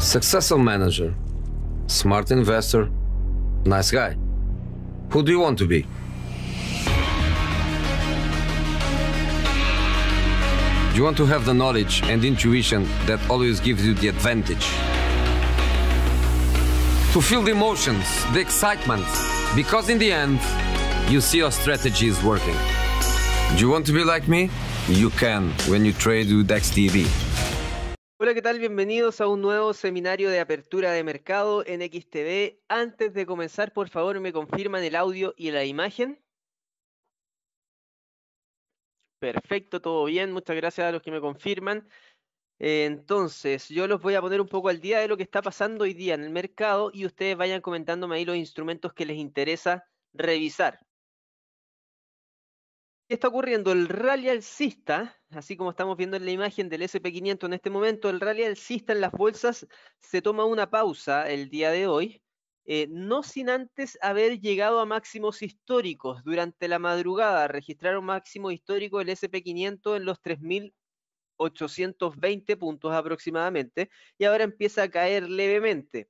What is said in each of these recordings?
Successful manager, smart investor, nice guy. Who do you want to be? You want to have the knowledge and intuition that always gives you the advantage. To feel the emotions, the excitement, because in the end, you see your strategy is working. Do you want to be like me? You can when you trade with XTV. Hola, ¿qué tal? Bienvenidos a un nuevo seminario de apertura de mercado en XTV. Antes de comenzar, por favor, me confirman el audio y la imagen. Perfecto, todo bien. Muchas gracias a los que me confirman. Eh, entonces, yo los voy a poner un poco al día de lo que está pasando hoy día en el mercado y ustedes vayan comentándome ahí los instrumentos que les interesa revisar está ocurriendo? El rally alcista, así como estamos viendo en la imagen del SP500 en este momento, el rally alcista en las bolsas se toma una pausa el día de hoy, eh, no sin antes haber llegado a máximos históricos. Durante la madrugada registrar un máximo histórico el SP500 en los 3.820 puntos aproximadamente y ahora empieza a caer levemente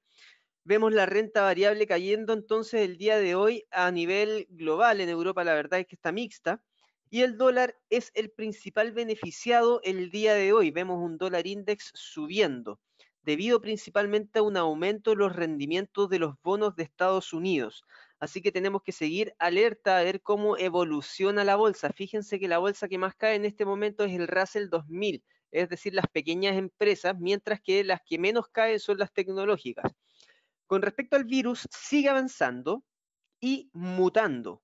vemos la renta variable cayendo entonces el día de hoy a nivel global. En Europa la verdad es que está mixta. Y el dólar es el principal beneficiado el día de hoy. Vemos un dólar index subiendo, debido principalmente a un aumento en los rendimientos de los bonos de Estados Unidos. Así que tenemos que seguir alerta a ver cómo evoluciona la bolsa. Fíjense que la bolsa que más cae en este momento es el Russell 2000, es decir, las pequeñas empresas, mientras que las que menos caen son las tecnológicas. Con respecto al virus, sigue avanzando y mutando.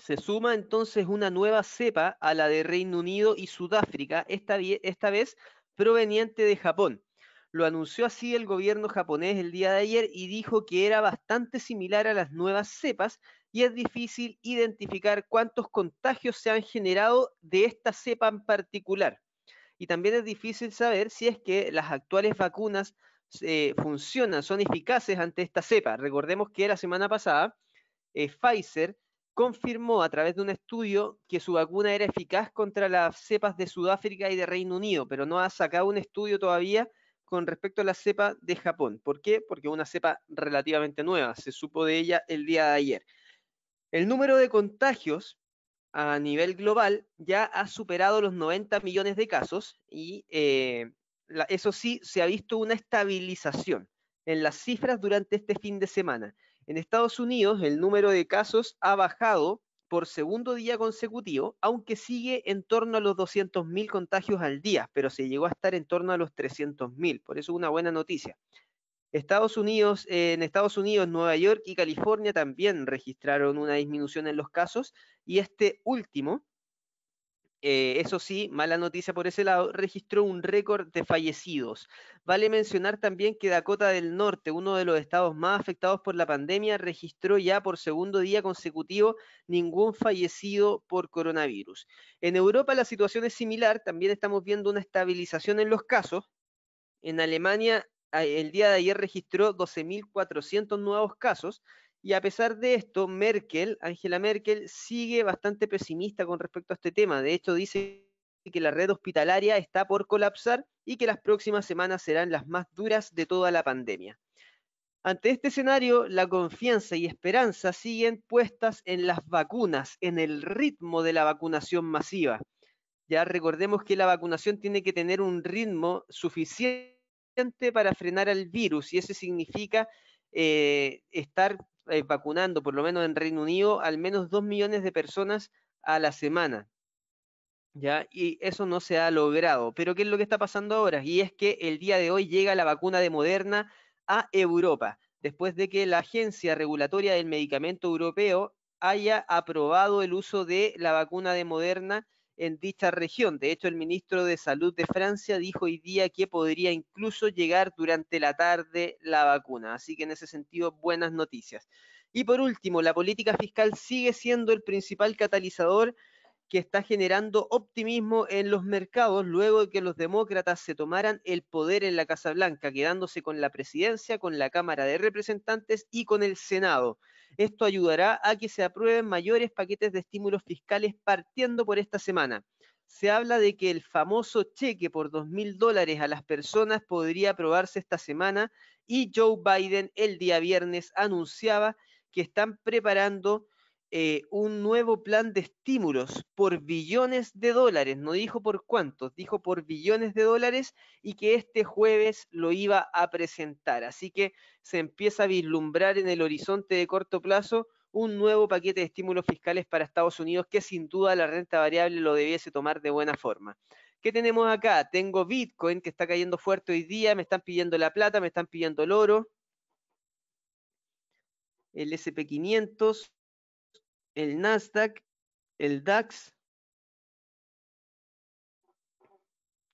Se suma entonces una nueva cepa a la de Reino Unido y Sudáfrica, esta, vez proveniente de Japón. Lo anunció así el gobierno japonés el día de ayer y dijo que era bastante similar a las nuevas cepas y es difícil identificar cuántos contagios se han generado de esta cepa en particular. Y también es difícil saber si es que las actuales vacunas eh, funcionan, son eficaces ante esta cepa. Recordemos que la semana pasada eh, Pfizer confirmó a través de un estudio que su vacuna era eficaz contra las cepas de Sudáfrica y de Reino Unido, pero no ha sacado un estudio todavía con respecto a la cepa de Japón. ¿Por qué? Porque es una cepa relativamente nueva, se supo de ella el día de ayer. El número de contagios a nivel global ya ha superado los 90 millones de casos y eh, eso sí, se ha visto una estabilización en las cifras durante este fin de semana. En Estados Unidos el número de casos ha bajado por segundo día consecutivo, aunque sigue en torno a los 200.000 contagios al día, pero se llegó a estar en torno a los 300.000, por eso una buena noticia. Estados Unidos, eh, en Estados Unidos, Nueva York y California también registraron una disminución en los casos y este último eh, eso sí, mala noticia por ese lado, registró un récord de fallecidos. Vale mencionar también que Dakota del Norte, uno de los estados más afectados por la pandemia, registró ya por segundo día consecutivo ningún fallecido por coronavirus. En Europa la situación es similar, también estamos viendo una estabilización en los casos. En Alemania el día de ayer registró 12.400 nuevos casos, y a pesar de esto, Merkel, Angela Merkel, sigue bastante pesimista con respecto a este tema. De hecho, dice que la red hospitalaria está por colapsar y que las próximas semanas serán las más duras de toda la pandemia. Ante este escenario, la confianza y esperanza siguen puestas en las vacunas, en el ritmo de la vacunación masiva. Ya recordemos que la vacunación tiene que tener un ritmo suficiente para frenar al virus y eso significa eh, estar eh, vacunando, por lo menos en Reino Unido, al menos 2 millones de personas a la semana. ¿Ya? Y eso no se ha logrado. Pero ¿qué es lo que está pasando ahora? Y es que el día de hoy llega la vacuna de Moderna a Europa, después de que la Agencia Regulatoria del Medicamento Europeo haya aprobado el uso de la vacuna de Moderna en dicha región. De hecho, el ministro de Salud de Francia dijo hoy día que podría incluso llegar durante la tarde la vacuna. Así que en ese sentido, buenas noticias. Y por último, la política fiscal sigue siendo el principal catalizador que está generando optimismo en los mercados luego de que los demócratas se tomaran el poder en la Casa Blanca, quedándose con la presidencia, con la Cámara de Representantes y con el Senado. Esto ayudará a que se aprueben mayores paquetes de estímulos fiscales partiendo por esta semana. Se habla de que el famoso cheque por dos mil dólares a las personas podría aprobarse esta semana y Joe Biden el día viernes anunciaba que están preparando eh, un nuevo plan de estímulos por billones de dólares, no dijo por cuántos, dijo por billones de dólares y que este jueves lo iba a presentar. Así que se empieza a vislumbrar en el horizonte de corto plazo un nuevo paquete de estímulos fiscales para Estados Unidos que sin duda la renta variable lo debiese tomar de buena forma. ¿Qué tenemos acá? Tengo Bitcoin que está cayendo fuerte hoy día, me están pidiendo la plata, me están pidiendo el oro, el SP500, el Nasdaq, el DAX,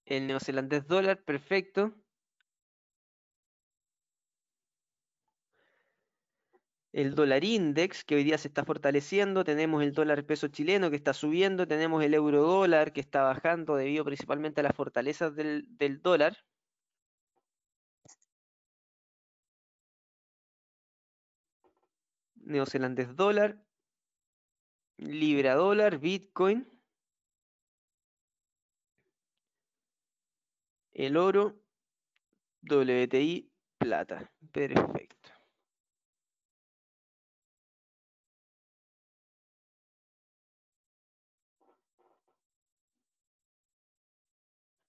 el neozelandés dólar, perfecto. el dólar index, que hoy día se está fortaleciendo, tenemos el dólar peso chileno que está subiendo, tenemos el euro dólar que está bajando debido principalmente a las fortalezas del, del dólar. Neozelandés dólar. Libra dólar, Bitcoin, el oro, WTI, plata. Perfecto.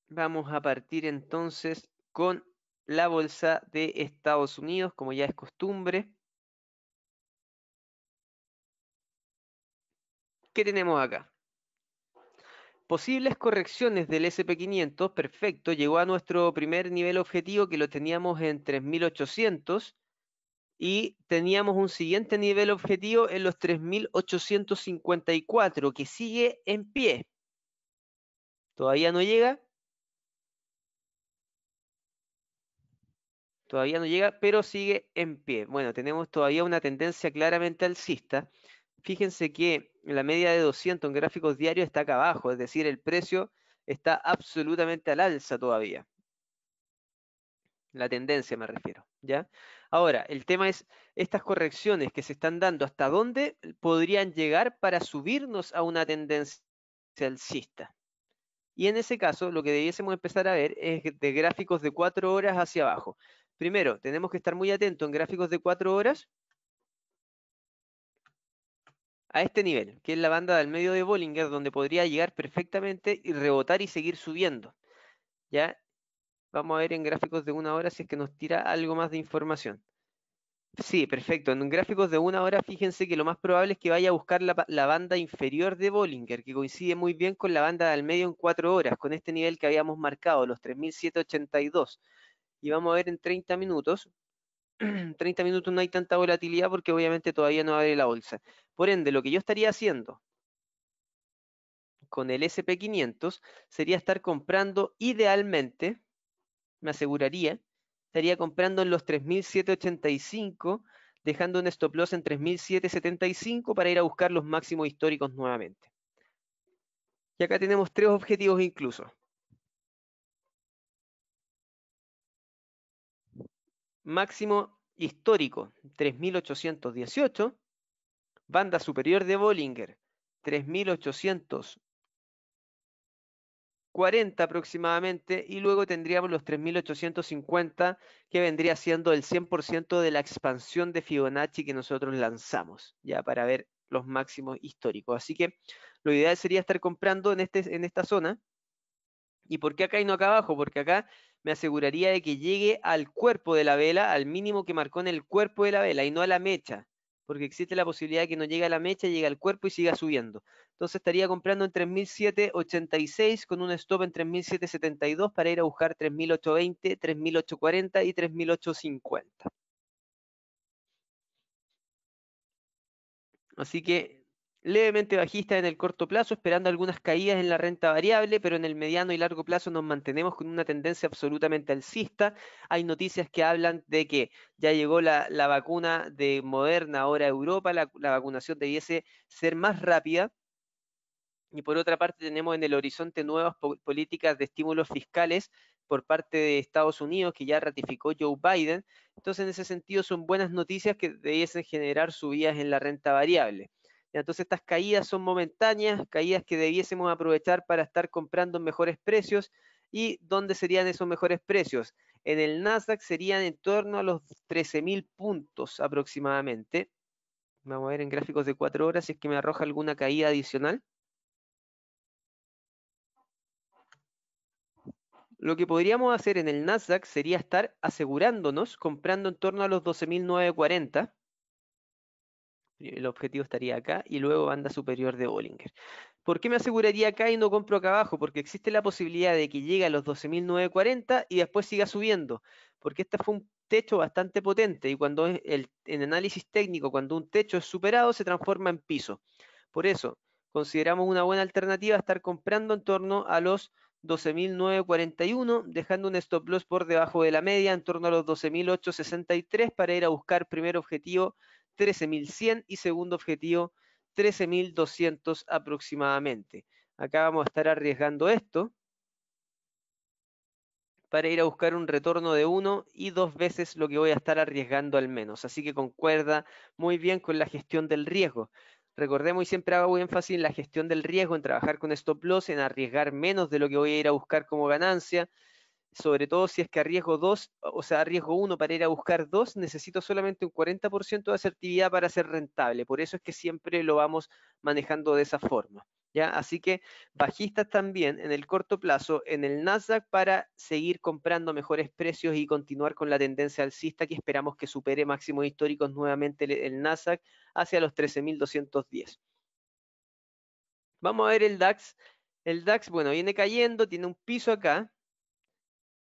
Vamos a partir entonces con la bolsa de Estados Unidos, como ya es costumbre. ¿Qué tenemos acá? Posibles correcciones del SP500, perfecto, llegó a nuestro primer nivel objetivo que lo teníamos en 3800 y teníamos un siguiente nivel objetivo en los 3854 que sigue en pie. Todavía no llega. Todavía no llega, pero sigue en pie. Bueno, tenemos todavía una tendencia claramente alcista. Fíjense que la media de 200 en gráficos diarios está acá abajo, es decir, el precio está absolutamente al alza todavía. La tendencia me refiero, ¿ya? Ahora, el tema es estas correcciones que se están dando, ¿hasta dónde podrían llegar para subirnos a una tendencia alcista? Y en ese caso, lo que debiésemos empezar a ver es de gráficos de 4 horas hacia abajo. Primero, tenemos que estar muy atentos en gráficos de 4 horas a este nivel, que es la banda del medio de Bollinger, donde podría llegar perfectamente y rebotar y seguir subiendo. ¿Ya? Vamos a ver en gráficos de una hora si es que nos tira algo más de información. Sí, perfecto. En gráficos de una hora, fíjense que lo más probable es que vaya a buscar la, banda inferior de Bollinger, que coincide muy bien con la banda del medio en cuatro horas, con este nivel que habíamos marcado, los 3.782. Y vamos a ver en 30 minutos 30 minutos no hay tanta volatilidad porque obviamente todavía no abre la bolsa. Por ende, lo que yo estaría haciendo con el SP500 sería estar comprando idealmente, me aseguraría, estaría comprando en los 3.785, dejando un stop loss en 3.775 para ir a buscar los máximos históricos nuevamente. Y acá tenemos tres objetivos incluso. máximo histórico 3818, banda superior de Bollinger 3840 aproximadamente y luego tendríamos los 3850 que vendría siendo el 100% de la expansión de Fibonacci que nosotros lanzamos ya para ver los máximos históricos. Así que lo ideal sería estar comprando en, este, en esta zona. ¿Y por qué acá y no acá abajo? Porque acá me aseguraría de que llegue al cuerpo de la vela, al mínimo que marcó en el cuerpo de la vela y no a la mecha, porque existe la posibilidad de que no llegue a la mecha, llegue al cuerpo y siga subiendo. Entonces estaría comprando en 3.786 con un stop en 3.772 para ir a buscar 3.820, 3.840 y 3.850. Así que levemente bajista en el corto plazo, esperando algunas caídas en la renta variable, pero en el mediano y largo plazo nos mantenemos con una tendencia absolutamente alcista. Hay noticias que hablan de que ya llegó la, vacuna de Moderna ahora a Europa, la, vacunación debiese ser más rápida. Y por otra parte tenemos en el horizonte nuevas políticas de estímulos fiscales por parte de Estados Unidos que ya ratificó Joe Biden. Entonces en ese sentido son buenas noticias que debiesen generar subidas en la renta variable. Entonces estas caídas son momentáneas, caídas que debiésemos aprovechar para estar comprando mejores precios. ¿Y dónde serían esos mejores precios? En el Nasdaq serían en torno a los 13.000 puntos aproximadamente. Vamos a ver en gráficos de 4 horas si es que me arroja alguna caída adicional. Lo que podríamos hacer en el Nasdaq sería estar asegurándonos comprando en torno a los 12.940 el objetivo estaría acá y luego banda superior de Bollinger. ¿Por qué me aseguraría acá y no compro acá abajo? Porque existe la posibilidad de que llegue a los 12.940 y después siga subiendo, porque este fue un techo bastante potente y cuando en análisis técnico, cuando un techo es superado, se transforma en piso. Por eso, consideramos una buena alternativa estar comprando en torno a los 12.941, dejando un stop loss por debajo de la media, en torno a los 12.863 para ir a buscar primer objetivo 13.100 y segundo objetivo 13.200 aproximadamente. Acá vamos a estar arriesgando esto para ir a buscar un retorno de uno y dos veces lo que voy a estar arriesgando al menos. Así que concuerda muy bien con la gestión del riesgo. Recordemos y siempre hago énfasis en la gestión del riesgo, en trabajar con stop loss, en arriesgar menos de lo que voy a ir a buscar como ganancia, sobre todo si es que arriesgo dos, o sea, arriesgo uno para ir a buscar dos, necesito solamente un 40% de asertividad para ser rentable. Por eso es que siempre lo vamos manejando de esa forma. ¿ya? Así que bajistas también en el corto plazo en el Nasdaq para seguir comprando mejores precios y continuar con la tendencia alcista que esperamos que supere máximos históricos nuevamente el Nasdaq hacia los 13.210. Vamos a ver el DAX. El DAX, bueno, viene cayendo, tiene un piso acá,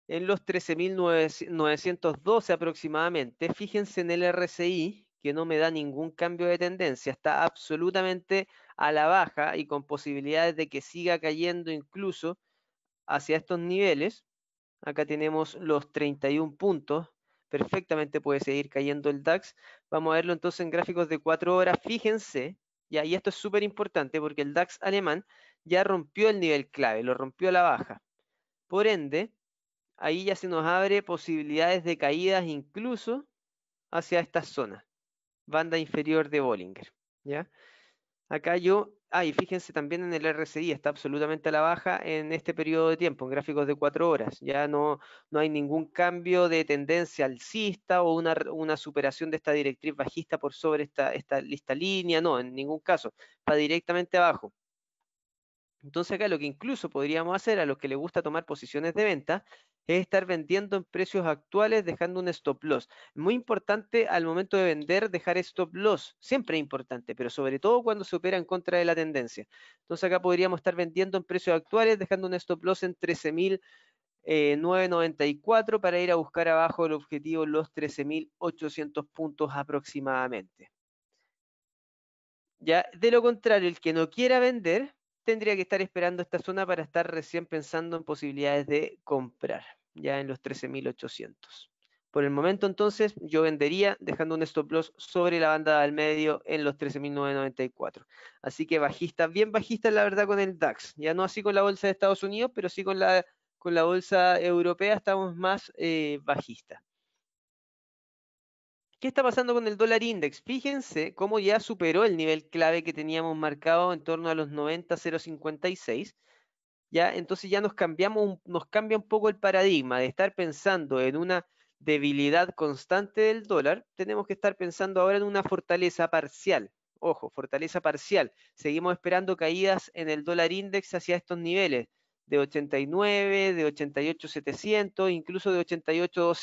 en los 13.912 aproximadamente. Fíjense en el RSI, que no me da ningún cambio de tendencia, está absolutamente a la baja y con posibilidades de que siga cayendo incluso hacia estos niveles. Acá tenemos los 31 puntos, perfectamente puede seguir cayendo el DAX. Vamos a verlo entonces en gráficos de 4 horas. Fíjense, y ahí esto es súper importante porque el DAX alemán ya rompió el nivel clave, lo rompió a la baja. Por ende, ahí ya se nos abre posibilidades de caídas incluso hacia esta zona, banda inferior de Bollinger. ¿ya? Acá yo, ah, y fíjense también en el RSI, está absolutamente a la baja en este periodo de tiempo, en gráficos de cuatro horas. Ya no, no hay ningún cambio de tendencia alcista o una, una superación de esta directriz bajista por sobre esta, esta lista línea, no, en ningún caso. Va directamente abajo. Entonces acá lo que incluso podríamos hacer a los que les gusta tomar posiciones de venta es estar vendiendo en precios actuales dejando un stop loss. Muy importante al momento de vender dejar stop loss, siempre es importante, pero sobre todo cuando se opera en contra de la tendencia. Entonces acá podríamos estar vendiendo en precios actuales dejando un stop loss en 13.994 eh, para ir a buscar abajo el objetivo los 13.800 puntos aproximadamente. Ya, de lo contrario, el que no quiera vender, tendría que estar esperando esta zona para estar recién pensando en posibilidades de comprar, ya en los 13.800. Por el momento entonces yo vendería dejando un stop loss sobre la banda del medio en los 13.994. Así que bajista, bien bajista la verdad con el DAX. Ya no así con la bolsa de Estados Unidos, pero sí con la, bolsa europea estamos más bajistas. Eh, bajista. ¿Qué está pasando con el dólar index? Fíjense cómo ya superó el nivel clave que teníamos marcado en torno a los 90,056. ¿ya? Entonces ya nos, cambiamos, nos cambia un poco el paradigma de estar pensando en una debilidad constante del dólar, tenemos que estar pensando ahora en una fortaleza parcial. Ojo, fortaleza parcial. Seguimos esperando caídas en el dólar index hacia estos niveles de 89, de 88, 700, incluso de 88,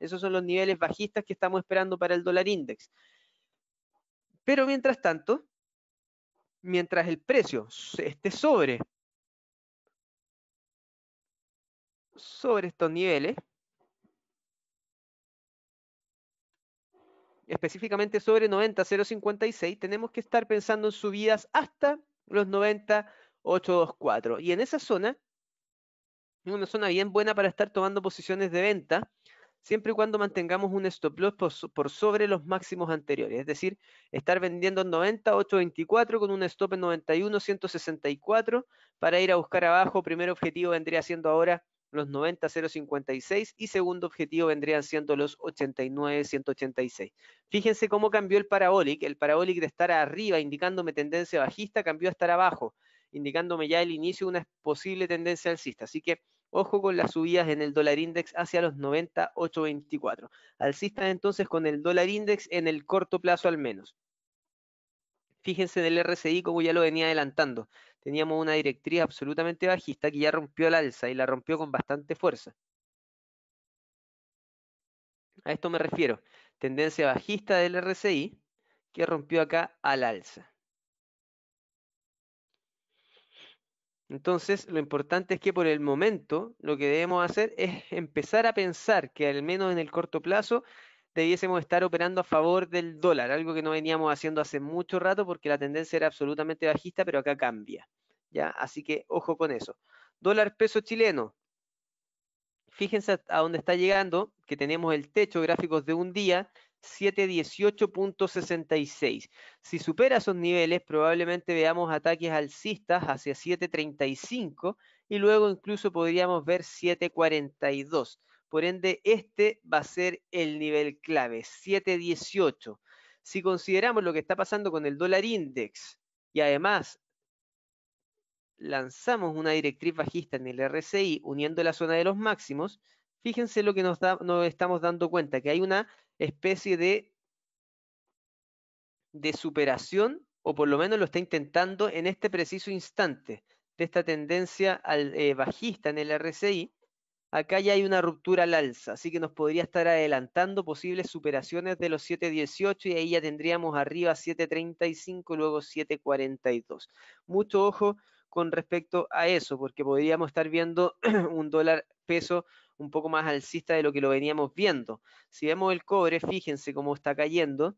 Esos son los niveles bajistas que estamos esperando para el dólar index. Pero mientras tanto, mientras el precio esté sobre, sobre estos niveles, específicamente sobre 90,056, tenemos que estar pensando en subidas hasta los 90,824. Y en esa zona una zona bien buena para estar tomando posiciones de venta, siempre y cuando mantengamos un stop loss por, sobre los máximos anteriores. Es decir, estar vendiendo en 90, con un stop en 91, 164 para ir a buscar abajo. Primer objetivo vendría siendo ahora los 90, y segundo objetivo vendrían siendo los 89, 186. Fíjense cómo cambió el parabolic. El parabolic de estar arriba indicándome tendencia bajista cambió a estar abajo indicándome ya el inicio de una posible tendencia alcista. Así que ojo con las subidas en el dólar index hacia los 98.24. Alcista entonces con el dólar index en el corto plazo al menos. Fíjense en el RSI como ya lo venía adelantando. Teníamos una directriz absolutamente bajista que ya rompió la alza y la rompió con bastante fuerza. A esto me refiero. Tendencia bajista del RSI que rompió acá al alza. Entonces, lo importante es que por el momento lo que debemos hacer es empezar a pensar que al menos en el corto plazo debiésemos estar operando a favor del dólar, algo que no veníamos haciendo hace mucho rato porque la tendencia era absolutamente bajista, pero acá cambia. ¿ya? Así que ojo con eso. Dólar peso chileno. Fíjense a dónde está llegando, que tenemos el techo gráficos de un día, 718.66. Si supera esos niveles, probablemente veamos ataques alcistas hacia 735 y luego incluso podríamos ver 742. Por ende, este va a ser el nivel clave, 718. Si consideramos lo que está pasando con el dólar index y además lanzamos una directriz bajista en el RSI uniendo la zona de los máximos, fíjense lo que nos, nos estamos dando cuenta, que hay una especie de, de superación, o por lo menos lo está intentando en este preciso instante, de esta tendencia eh, bajista en el RSI. Acá ya hay una ruptura al alza, así que nos podría estar adelantando posibles superaciones de los 7.18 y ahí ya tendríamos arriba 7.35 luego 7.42. Mucho ojo con respecto a eso, porque podríamos estar viendo un dólar peso un poco más alcista de lo que lo veníamos viendo. Si vemos el cobre, fíjense cómo está cayendo.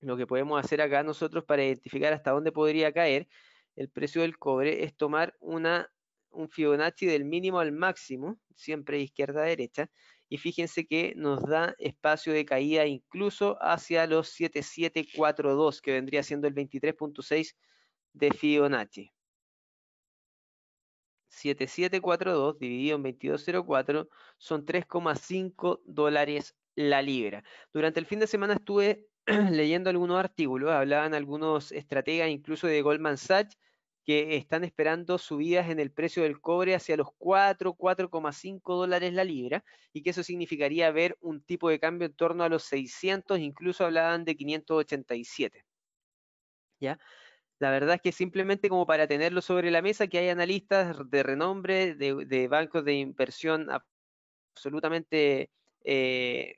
Lo que podemos hacer acá nosotros para identificar hasta dónde podría caer el precio del cobre es tomar una, un Fibonacci del mínimo al máximo, siempre izquierda a derecha, y fíjense que nos da espacio de caída incluso hacia los 7742, que vendría siendo el 23.6 de Fibonacci. 7742 dividido en 2204 son 3,5 dólares la libra. Durante el fin de semana estuve leyendo algunos artículos, hablaban algunos estrategas incluso de Goldman Sachs que están esperando subidas en el precio del cobre hacia los 4, 4,5 dólares la libra y que eso significaría ver un tipo de cambio en torno a los 600, incluso hablaban de 587. ¿Ya? La verdad es que simplemente como para tenerlo sobre la mesa, que hay analistas de renombre, de, bancos de inversión absolutamente eh,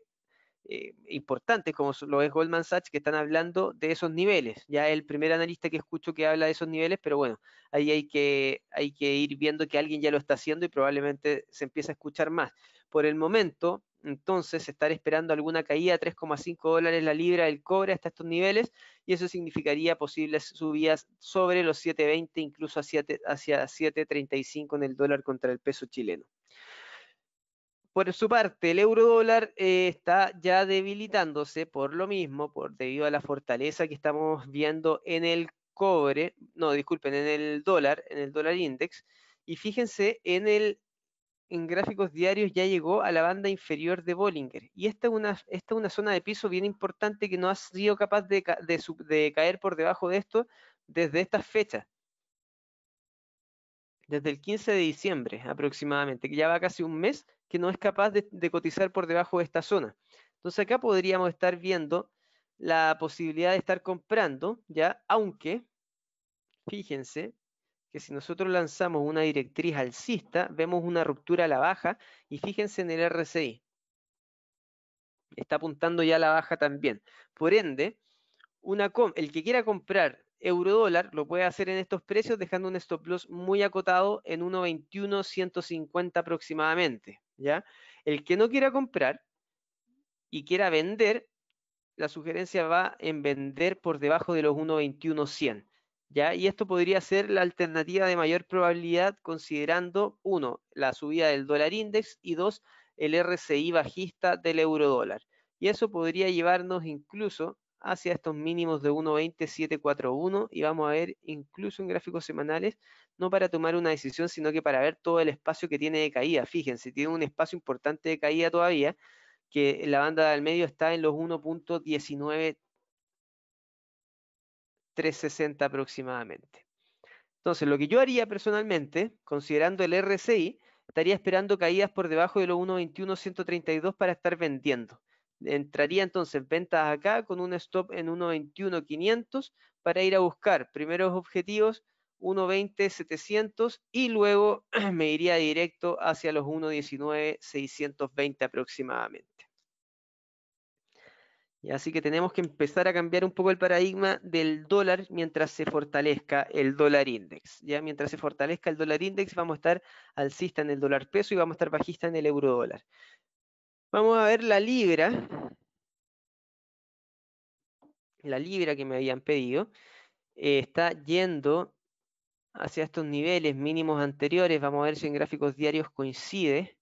eh, importantes, como lo es Goldman Sachs, que están hablando de esos niveles. Ya el primer analista que escucho que habla de esos niveles, pero bueno, ahí hay que, hay que ir viendo que alguien ya lo está haciendo y probablemente se empieza a escuchar más. Por el momento, entonces, estar esperando alguna caída de 3,5 dólares la libra del cobre hasta estos niveles y eso significaría posibles subidas sobre los 7,20, incluso hacia, hacia 7,35 en el dólar contra el peso chileno. Por su parte, el euro dólar eh, está ya debilitándose por lo mismo, por, debido a la fortaleza que estamos viendo en el cobre, no, disculpen, en el dólar, en el dólar index. Y fíjense en el en gráficos diarios ya llegó a la banda inferior de Bollinger. Y esta es una, una zona de piso bien importante que no ha sido capaz de, de, caer por debajo de esto desde estas fechas. Desde el 15 de diciembre aproximadamente, que ya va casi un mes que no es capaz de, de cotizar por debajo de esta zona. Entonces acá podríamos estar viendo la posibilidad de estar comprando, ya, aunque, fíjense, que si nosotros lanzamos una directriz alcista, vemos una ruptura a la baja y fíjense en el RSI. Está apuntando ya a la baja también. Por ende, una el que quiera comprar euro dólar lo puede hacer en estos precios dejando un stop loss muy acotado en 1.21.150 aproximadamente. ¿ya? El que no quiera comprar y quiera vender, la sugerencia va en vender por debajo de los 1.21.100. ¿ya? Y esto podría ser la alternativa de mayor probabilidad considerando, uno, la subida del dólar index y dos, el RCI bajista del euro dólar. Y eso podría llevarnos incluso hacia estos mínimos de 1.20741 y vamos a ver incluso en gráficos semanales, no para tomar una decisión, sino que para ver todo el espacio que tiene de caída. Fíjense, tiene un espacio importante de caída todavía, que la banda del medio está en los 1.19 360 aproximadamente. Entonces, lo que yo haría personalmente, considerando el RSI, estaría esperando caídas por debajo de los 1.21.132 para estar vendiendo. Entraría entonces ventas acá con un stop en 1.21.500 para ir a buscar primeros objetivos 1.20.700 y luego me iría directo hacia los 1.19.620 aproximadamente. Y así que tenemos que empezar a cambiar un poco el paradigma del dólar mientras se fortalezca el dólar index. Ya mientras se fortalezca el dólar index, vamos a estar alcista en el dólar peso y vamos a estar bajista en el euro dólar. Vamos a ver la libra. La libra que me habían pedido. Eh, está yendo hacia estos niveles mínimos anteriores. Vamos a ver si en gráficos diarios coincide.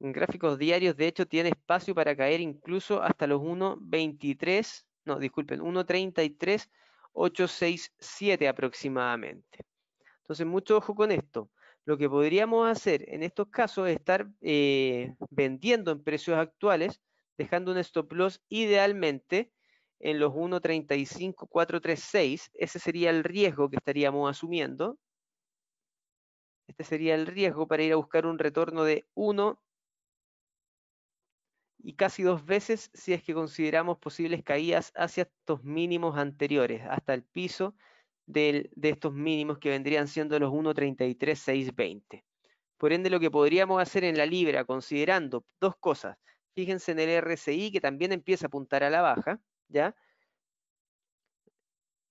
En gráficos diarios, de hecho, tiene espacio para caer incluso hasta los 1.23, no, disculpen, 1.33867 aproximadamente. Entonces, mucho ojo con esto. Lo que podríamos hacer en estos casos es estar eh, vendiendo en precios actuales, dejando un stop loss idealmente en los 1.35436. Ese sería el riesgo que estaríamos asumiendo. Este sería el riesgo para ir a buscar un retorno de 1 y casi dos veces si es que consideramos posibles caídas hacia estos mínimos anteriores, hasta el piso de estos mínimos que vendrían siendo los 1.33620. Por ende, lo que podríamos hacer en la libra, considerando dos cosas, fíjense en el RSI que también empieza a apuntar a la baja, ¿ya?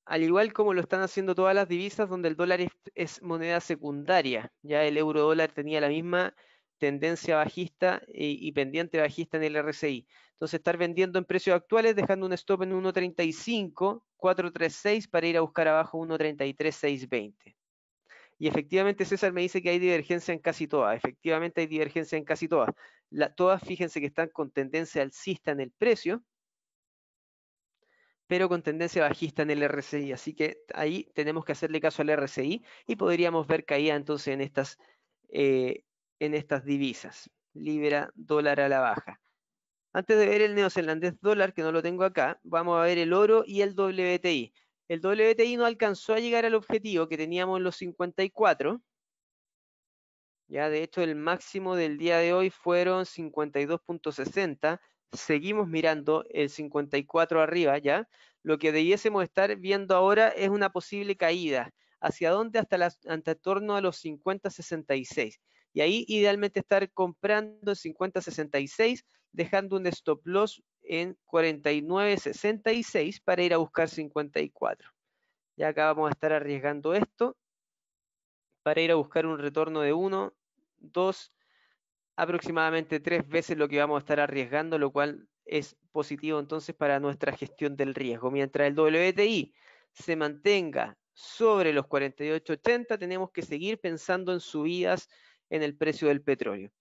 Al igual como lo están haciendo todas las divisas donde el dólar es moneda secundaria, ya el euro dólar tenía la misma tendencia bajista y, pendiente bajista en el RSI. Entonces, estar vendiendo en precios actuales, dejando un stop en 1.35, 4.36 para ir a buscar abajo 1.33.620. Y efectivamente César me dice que hay divergencia en casi todas. Efectivamente hay divergencia en casi todas. todas fíjense que están con tendencia alcista en el precio, pero con tendencia bajista en el RSI. Así que ahí tenemos que hacerle caso al RSI y podríamos ver caída entonces en estas eh, en estas divisas. Libra, dólar a la baja. Antes de ver el neozelandés dólar, que no lo tengo acá, vamos a ver el oro y el WTI. El WTI no alcanzó a llegar al objetivo que teníamos en los 54. Ya, de hecho, el máximo del día de hoy fueron 52.60. Seguimos mirando el 54 arriba, ¿ya? Lo que debiésemos estar viendo ahora es una posible caída. ¿Hacia dónde? Hasta, las, hasta torno a los 50.66. Y ahí idealmente estar comprando 50.66, dejando un stop loss en 49.66 para ir a buscar 54. Ya acá vamos a estar arriesgando esto para ir a buscar un retorno de 1, 2, aproximadamente 3 veces lo que vamos a estar arriesgando, lo cual es positivo entonces para nuestra gestión del riesgo. Mientras el WTI se mantenga sobre los 48.80, tenemos que seguir pensando en subidas en el precio del petróleo.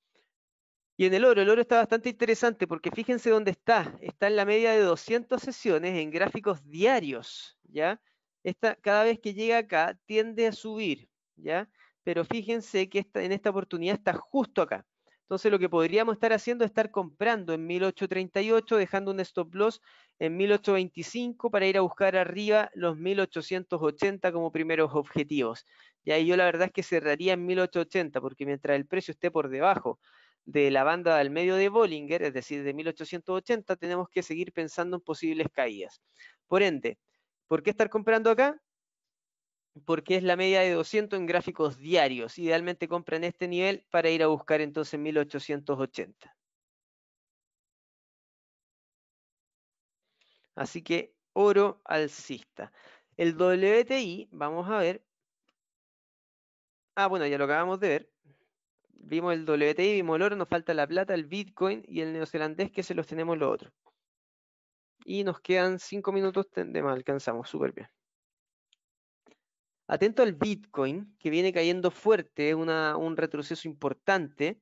Y en el oro, el oro está bastante interesante porque fíjense dónde está. Está en la media de 200 sesiones en gráficos diarios, ¿ya? Esta, cada vez que llega acá tiende a subir, ¿ya? Pero fíjense que en esta oportunidad está justo acá. Entonces lo que podríamos estar haciendo es estar comprando en 1838, dejando un stop loss en 1825 para ir a buscar arriba los 1880 como primeros objetivos. Y ahí yo la verdad es que cerraría en 1880 porque mientras el precio esté por debajo de la banda del medio de Bollinger, es decir, de 1880, tenemos que seguir pensando en posibles caídas. Por ende, ¿por qué estar comprando acá? porque es la media de 200 en gráficos diarios. Idealmente compran este nivel para ir a buscar entonces 1880. Así que oro alcista. El WTI, vamos a ver. Ah, bueno, ya lo acabamos de ver. Vimos el WTI, vimos el oro, nos falta la plata, el Bitcoin y el neozelandés, que se los tenemos los otros. Y nos quedan cinco minutos de más, alcanzamos súper bien. Atento al Bitcoin, que viene cayendo fuerte, una, un retroceso importante.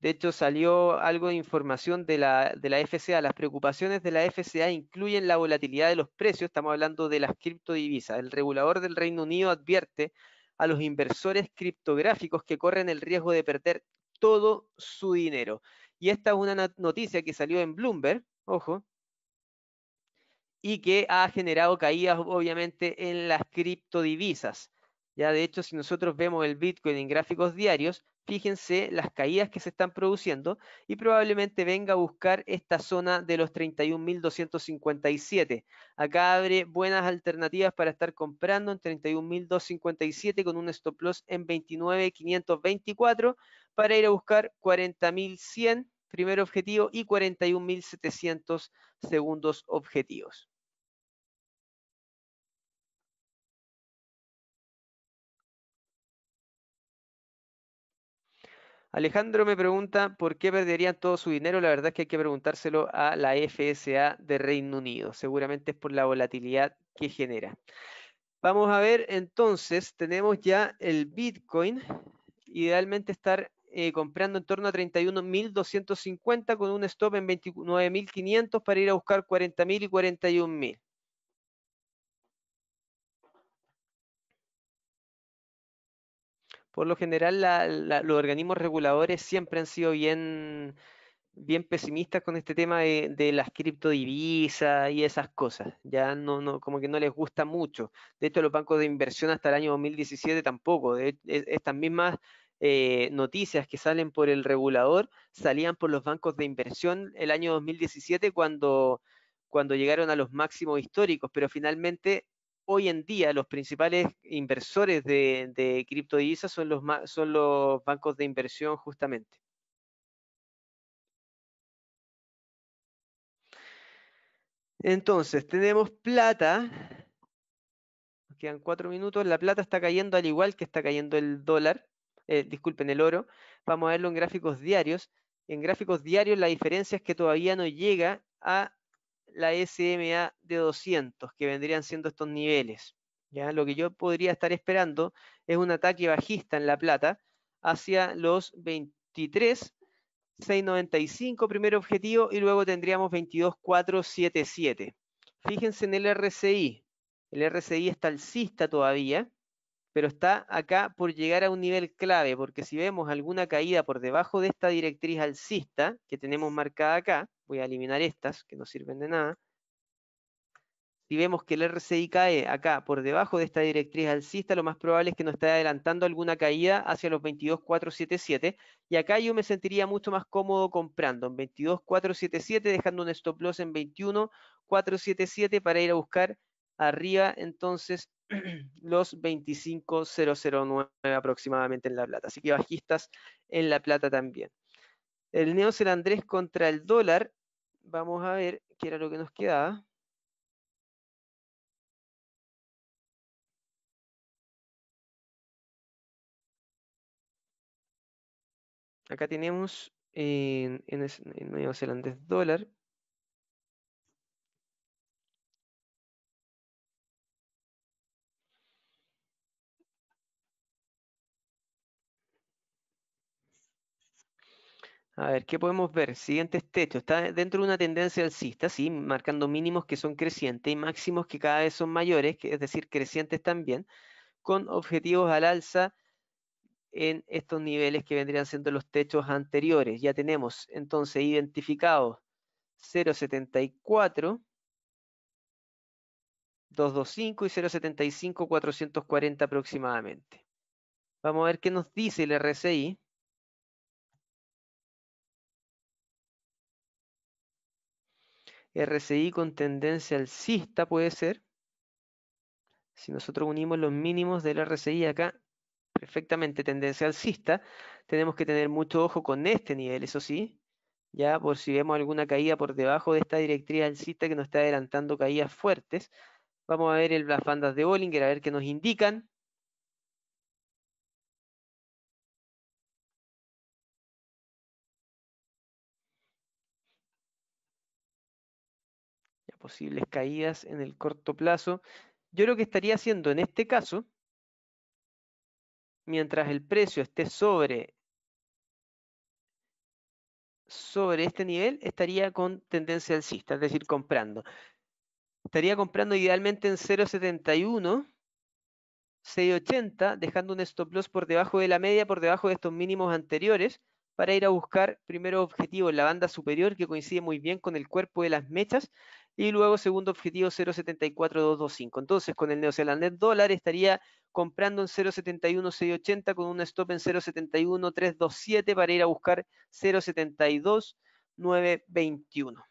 De hecho, salió algo de información de la, de la FCA. Las preocupaciones de la FCA incluyen la volatilidad de los precios. Estamos hablando de las criptodivisas. El regulador del Reino Unido advierte a los inversores criptográficos que corren el riesgo de perder todo su dinero. Y esta es una noticia que salió en Bloomberg, ojo, y que ha generado caídas, obviamente, en las criptodivisas. Ya, de hecho, si nosotros vemos el Bitcoin en gráficos diarios, fíjense las caídas que se están produciendo y probablemente venga a buscar esta zona de los 31.257. Acá abre buenas alternativas para estar comprando en 31.257 con un stop loss en 29.524 para ir a buscar 40.100 primer objetivo y 41.700 segundos objetivos. Alejandro me pregunta por qué perderían todo su dinero. La verdad es que hay que preguntárselo a la FSA de Reino Unido. Seguramente es por la volatilidad que genera. Vamos a ver entonces, tenemos ya el Bitcoin. Idealmente estar eh, comprando en torno a 31.250 con un stop en 29.500 para ir a buscar 40.000 y 41.000. Por lo general, los organismos reguladores siempre han sido bien, bien pesimistas con este tema de, las criptodivisas y esas cosas. Ya no, no, como que no les gusta mucho. De hecho, los bancos de inversión hasta el año 2017 tampoco. De, e, estas mismas eh, noticias que salen por el regulador salían por los bancos de inversión el año 2017 cuando, cuando llegaron a los máximos históricos, pero finalmente hoy en día los principales inversores de, criptodivisas son los, son los bancos de inversión justamente. Entonces, tenemos plata. quedan cuatro minutos. La plata está cayendo al igual que está cayendo el dólar. Eh, disculpen, el oro, vamos a verlo en gráficos diarios. En gráficos diarios la diferencia es que todavía no llega a la SMA de 200, que vendrían siendo estos niveles. ¿ya? Lo que yo podría estar esperando es un ataque bajista en la plata hacia los 23, 6.95 primer objetivo y luego tendríamos 22.477. Fíjense en el RCI. El RCI está alcista todavía, pero está acá por llegar a un nivel clave, porque si vemos alguna caída por debajo de esta directriz alcista que tenemos marcada acá, voy a eliminar estas que no sirven de nada, si vemos que el RCI cae acá por debajo de esta directriz alcista, lo más probable es que nos esté adelantando alguna caída hacia los 22.477 y acá yo me sentiría mucho más cómodo comprando en 22.477 dejando un stop loss en 21.477 para ir a buscar arriba entonces los 25,009 aproximadamente en La Plata. Así que bajistas en La Plata también. El neozelandés contra el dólar, vamos a ver qué era lo que nos quedaba. Acá tenemos en, en, en neozelandés dólar A ver, ¿qué podemos ver? Siguientes techos. Está dentro de una tendencia alcista, sí, marcando mínimos que son crecientes y máximos que cada vez son mayores, es decir, crecientes también, con objetivos al alza en estos niveles que vendrían siendo los techos anteriores. Ya tenemos entonces identificados 0.74, 225 y 0.75, 440 aproximadamente. Vamos a ver qué nos dice el RSI. RSI con tendencia alcista puede ser. Si nosotros unimos los mínimos del RSI acá, perfectamente tendencia alcista, tenemos que tener mucho ojo con este nivel, eso sí, ya por si vemos alguna caída por debajo de esta directriz alcista que nos está adelantando caídas fuertes. Vamos a ver el, las bandas de Bollinger, a ver qué nos indican. posibles caídas en el corto plazo. Yo lo que estaría haciendo en este caso, mientras el precio esté sobre, sobre este nivel, estaría con tendencia alcista, es decir, comprando. Estaría comprando idealmente en 0.71, 6.80, dejando un stop loss por debajo de la media, por debajo de estos mínimos anteriores, para ir a buscar primero objetivo en la banda superior que coincide muy bien con el cuerpo de las mechas y luego segundo objetivo 0.74225. Entonces con el neozelandés dólar estaría comprando en 0.71680 con un stop en 0.71327 para ir a buscar 0.72921.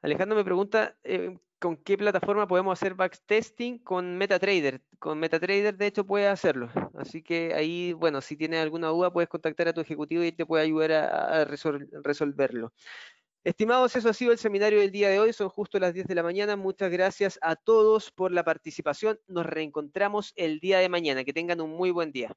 Alejandro me pregunta eh, con qué plataforma podemos hacer backtesting con MetaTrader. Con MetaTrader, de hecho, puedes hacerlo. Así que ahí, bueno, si tienes alguna duda, puedes contactar a tu ejecutivo y te puede ayudar a, resolverlo. Estimados, eso ha sido el seminario del día de hoy. Son justo las 10 de la mañana. Muchas gracias a todos por la participación. Nos reencontramos el día de mañana. Que tengan un muy buen día.